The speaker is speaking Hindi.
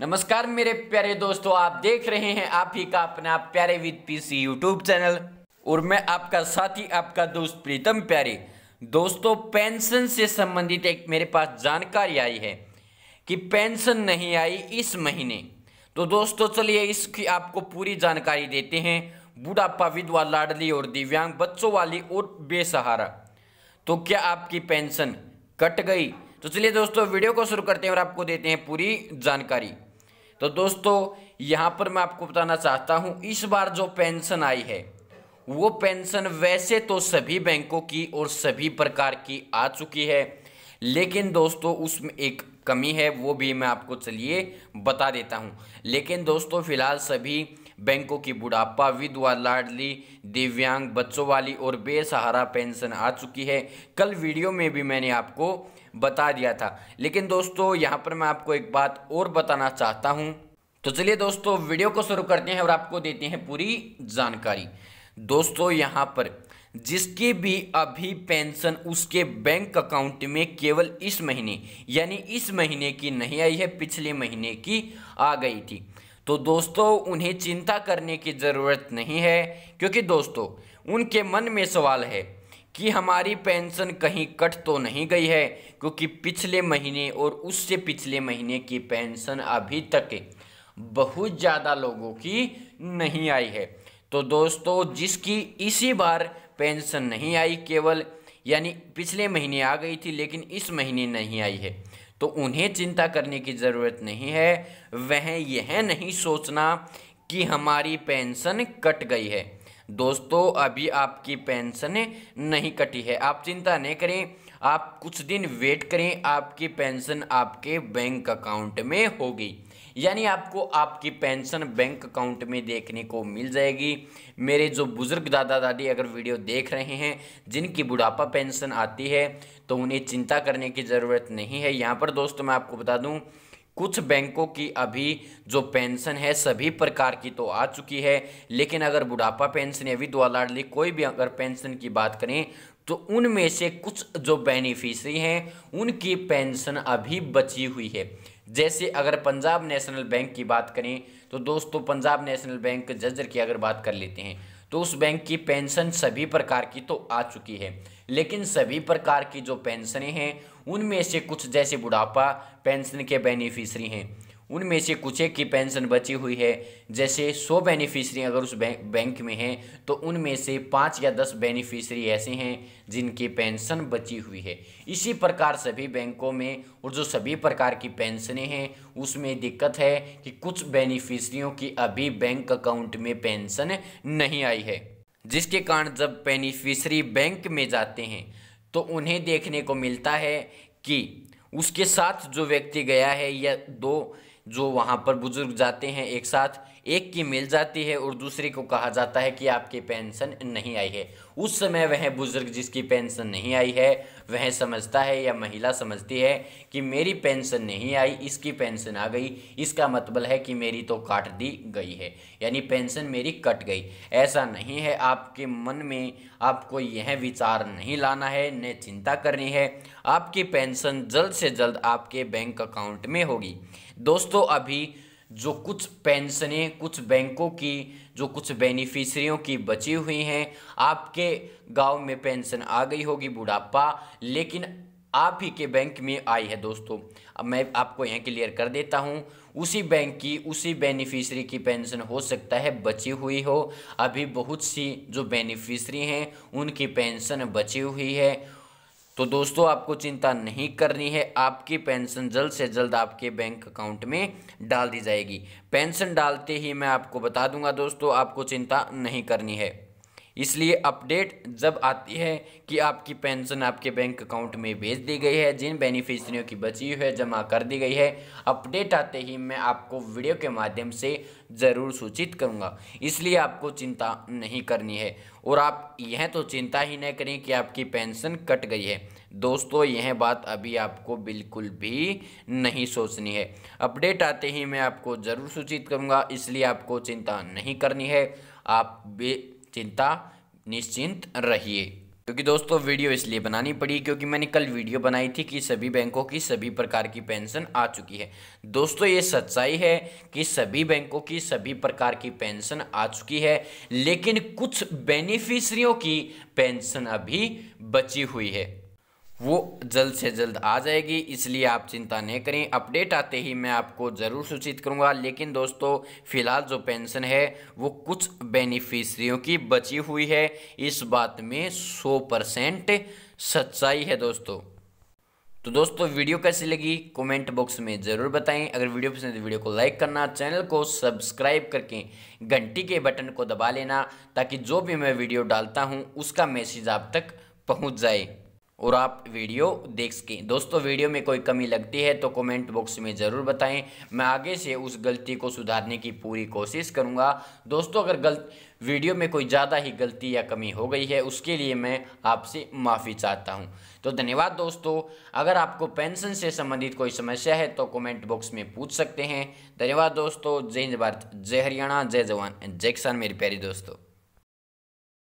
नमस्कार मेरे प्यारे दोस्तों आप देख रहे हैं आप ही का अपना प्यारे विद पीसी यूट्यूब चैनल और मैं आपका साथी आपका दोस्त प्रीतम प्यारे दोस्तों पेंशन से संबंधित एक मेरे पास जानकारी आई है कि पेंशन नहीं आई इस महीने तो दोस्तों चलिए इसकी आपको पूरी जानकारी देते हैं बुढ़ापा विधवा लाडली और दिव्यांग बच्चों वाली और बेसहारा तो क्या आपकी पेंशन कट गई तो चलिए दोस्तों वीडियो को शुरू करते हैं और आपको देते हैं पूरी जानकारी तो दोस्तों यहाँ पर मैं आपको बताना चाहता हूँ इस बार जो पेंशन आई है वो पेंशन वैसे तो सभी बैंकों की और सभी प्रकार की आ चुकी है लेकिन दोस्तों उसमें एक कमी है वो भी मैं आपको चलिए बता देता हूँ लेकिन दोस्तों फिलहाल सभी बैंकों की बुढ़ापा विधवा लाडली दिव्यांग बच्चों वाली और बेसहारा पेंशन आ चुकी है कल वीडियो में भी मैंने आपको बता दिया था लेकिन दोस्तों यहाँ पर मैं आपको एक बात और बताना चाहता हूँ तो चलिए दोस्तों वीडियो को शुरू करते हैं और आपको देते हैं पूरी जानकारी दोस्तों यहाँ पर जिसकी भी अभी पेंशन उसके बैंक अकाउंट में केवल इस महीने यानी इस महीने की नहीं आई है पिछले महीने की आ गई थी तो दोस्तों उन्हें चिंता करने की ज़रूरत नहीं है क्योंकि दोस्तों उनके मन में सवाल है कि हमारी पेंशन कहीं कट तो नहीं गई है क्योंकि पिछले महीने और उससे पिछले महीने की पेंशन अभी तक बहुत ज़्यादा लोगों की नहीं आई है तो दोस्तों जिसकी इसी बार पेंशन नहीं आई केवल यानी पिछले महीने आ गई थी लेकिन इस महीने नहीं आई है तो उन्हें चिंता करने की ज़रूरत नहीं है वह यह नहीं सोचना कि हमारी पेंशन कट गई है दोस्तों अभी आपकी पेंशन नहीं कटी है आप चिंता नहीं करें आप कुछ दिन वेट करें आपकी पेंशन आपके बैंक अकाउंट में होगी यानी आपको आपकी पेंशन बैंक अकाउंट में देखने को मिल जाएगी मेरे जो बुज़ुर्ग दादा दादी अगर वीडियो देख रहे हैं जिनकी बुढ़ापा पेंशन आती है तो उन्हें चिंता करने की ज़रूरत नहीं है यहाँ पर दोस्तों मैं आपको बता दूँ कुछ बैंकों की अभी जो पेंशन है सभी प्रकार की तो आ चुकी है लेकिन अगर बुढ़ापा पेंशन या विधवा लाडली कोई भी अगर पेंशन की बात करें तो उनमें से कुछ जो बेनिफिशरी हैं उनकी पेंशन अभी बची हुई है जैसे अगर पंजाब नेशनल बैंक की बात करें तो दोस्तों पंजाब नेशनल बैंक जजर की अगर बात कर लेते हैं तो उस बैंक की पेंशन सभी प्रकार की तो आ चुकी है लेकिन सभी प्रकार की जो पेंशनें हैं उनमें से कुछ जैसे बुढ़ापा पेंशन के बेनिफिशरी हैं उनमें से कुछ एक की पेंशन बची हुई है जैसे सौ बेनिफिशरी अगर उस बैंक बैंक में हैं तो उनमें से पाँच या दस बेनिफिशरी ऐसे हैं जिनकी पेंशन बची हुई है इसी प्रकार सभी बैंकों में और जो सभी प्रकार की पेंशनें हैं उसमें दिक्कत है कि कुछ बेनिफिशरियों की अभी बैंक अकाउंट में पेंशन नहीं आई है जिसके कारण जब बेनिफिशरी बैंक में जाते हैं तो उन्हें देखने को मिलता है कि उसके साथ जो व्यक्ति गया है या दो जो वहाँ पर बुजुर्ग जाते हैं एक साथ एक की मिल जाती है और दूसरे को कहा जाता है कि आपकी पेंशन नहीं आई है उस समय वह बुजुर्ग जिसकी पेंशन नहीं आई है वह समझता है या महिला समझती है कि मेरी पेंशन नहीं आई इसकी पेंशन आ गई इसका मतलब है कि मेरी तो काट दी गई है यानी पेंशन मेरी कट गई ऐसा नहीं है आपके मन में आपको यह विचार नहीं लाना है न चिंता करनी है आपकी पेंशन जल्द से जल्द आपके बैंक अकाउंट में होगी दोस्तों अभी जो कुछ पेंशनें कुछ बैंकों की जो कुछ बेनिफिशरियों की बची हुई हैं आपके गांव में पेंशन आ गई होगी बुढ़ापा लेकिन आप ही के बैंक में आई है दोस्तों अब मैं आपको यहाँ क्लियर कर देता हूँ उसी बैंक की उसी बेनिफिशरी की पेंशन हो सकता है बची हुई हो अभी बहुत सी जो बेनिफिशरी हैं उनकी पेंशन बची हुई है तो दोस्तों आपको चिंता नहीं करनी है आपकी पेंशन जल्द से जल्द आपके बैंक अकाउंट में डाल दी जाएगी पेंशन डालते ही मैं आपको बता दूंगा दोस्तों आपको चिंता नहीं करनी है इसलिए अपडेट जब आती है कि आपकी पेंशन आपके बैंक अकाउंट में भेज दी गई है जिन बेनिफिशरियों की बची हुई है जमा कर दी गई है अपडेट आते ही मैं आपको वीडियो के माध्यम से ज़रूर सूचित करूंगा इसलिए आपको चिंता नहीं करनी है और आप यह तो चिंता ही नहीं करें कि आपकी पेंशन कट गई है दोस्तों यह बात अभी आपको बिल्कुल भी नहीं सोचनी है अपडेट आते ही मैं आपको ज़रूर सूचित करूँगा इसलिए आपको चिंता नहीं करनी है आप बे चिंता निश्चिंत रहिए क्योंकि दोस्तों वीडियो इसलिए बनानी पड़ी क्योंकि मैंने कल वीडियो बनाई थी कि सभी बैंकों की सभी प्रकार की पेंशन आ चुकी है दोस्तों ये सच्चाई है कि सभी बैंकों की सभी प्रकार की पेंशन आ चुकी है लेकिन कुछ बेनिफिशरियों की पेंशन अभी बची हुई है वो जल्द से जल्द आ जाएगी इसलिए आप चिंता नहीं करें अपडेट आते ही मैं आपको ज़रूर सूचित करूंगा लेकिन दोस्तों फ़िलहाल जो पेंशन है वो कुछ बेनिफिशरियों की बची हुई है इस बात में 100 परसेंट सच्चाई है दोस्तों तो दोस्तों वीडियो कैसी लगी कमेंट बॉक्स में ज़रूर बताएं अगर वीडियो पसंद है तो वीडियो को लाइक करना चैनल को सब्सक्राइब करके घंटी के बटन को दबा लेना ताकि जो भी मैं वीडियो डालता हूँ उसका मैसेज आप तक पहुँच जाए और आप वीडियो देख सकें दोस्तों वीडियो में कोई कमी लगती है तो कमेंट बॉक्स में ज़रूर बताएं मैं आगे से उस गलती को सुधारने की पूरी कोशिश करूंगा दोस्तों अगर गलत वीडियो में कोई ज़्यादा ही गलती या कमी हो गई है उसके लिए मैं आपसे माफ़ी चाहता हूं तो धन्यवाद दोस्तों अगर आपको पेंशन से संबंधित कोई समस्या है तो कॉमेंट बॉक्स में पूछ सकते हैं धन्यवाद दोस्तों जय हिंद भारत जय हरियाणा जय जवान जय किसान मेरे प्यारे दोस्तों